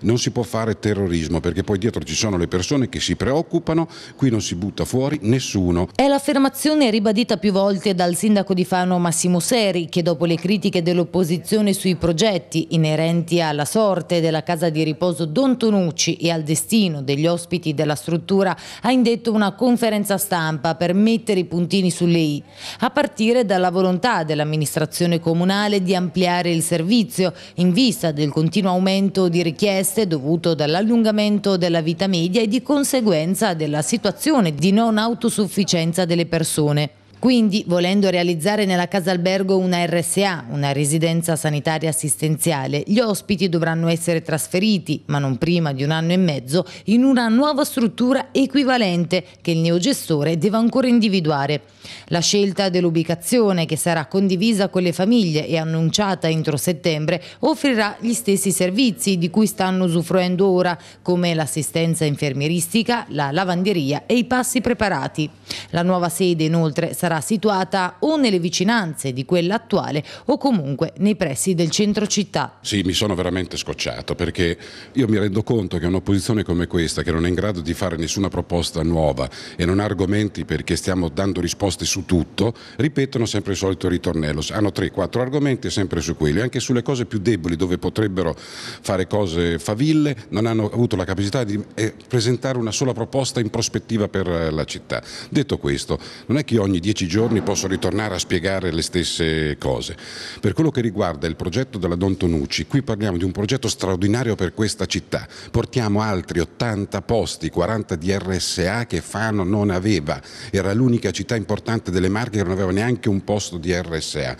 Non si può fare terrorismo perché poi dietro ci sono le persone che si preoccupano, qui non si butta fuori nessuno. È l'affermazione ribadita più volte dal sindaco di Fano Massimo Seri che dopo le critiche dell'opposizione sui progetti inerenti alla sorte della casa di riposo Don Tonucci e al destino degli ospiti della struttura ha indetto una conferenza stampa per mettere i puntini sulle i, a partire dalla volontà dell'amministrazione comunale di ampliare il servizio in vista del continuo aumento di richieste richieste dovuto dall'allungamento della vita media e di conseguenza della situazione di non autosufficienza delle persone. Quindi, volendo realizzare nella casa albergo una RSA, una residenza sanitaria assistenziale, gli ospiti dovranno essere trasferiti, ma non prima di un anno e mezzo, in una nuova struttura equivalente che il neogestore deve ancora individuare. La scelta dell'ubicazione, che sarà condivisa con le famiglie e annunciata entro settembre, offrirà gli stessi servizi di cui stanno usufruendo ora, come l'assistenza infermieristica, la lavanderia e i passi preparati. La nuova sede, inoltre, sarà sarà situata o nelle vicinanze di quella attuale o comunque nei pressi del centro città. Sì, mi sono veramente scocciato perché io mi rendo conto che un'opposizione come questa, che non è in grado di fare nessuna proposta nuova e non ha argomenti perché stiamo dando risposte su tutto, ripetono sempre il solito ritornello. Hanno 3-4 argomenti sempre su quelli, anche sulle cose più deboli dove potrebbero fare cose faville, non hanno avuto la capacità di eh, presentare una sola proposta in prospettiva per eh, la città. Detto questo, non è che ogni 10 dieci giorni posso ritornare a spiegare le stesse cose. Per quello che riguarda il progetto della Don Tonucci, qui parliamo di un progetto straordinario per questa città. Portiamo altri 80 posti, 40 di RSA che Fano non aveva. Era l'unica città importante delle Marche che non aveva neanche un posto di RSA.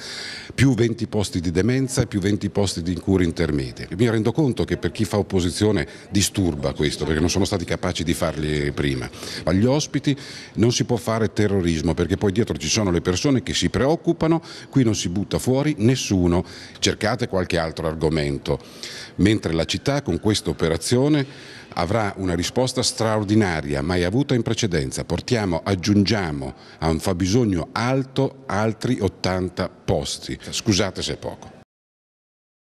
Più 20 posti di demenza, e più 20 posti di cure intermedie. Mi rendo conto che per chi fa opposizione disturba questo, perché non sono stati capaci di farli prima. Agli ospiti non si può fare terrorismo, perché poi dietro dietro ci sono le persone che si preoccupano, qui non si butta fuori nessuno, cercate qualche altro argomento. Mentre la città con questa operazione avrà una risposta straordinaria, mai avuta in precedenza. Portiamo, aggiungiamo a un fabbisogno alto altri 80 posti. Scusate se è poco.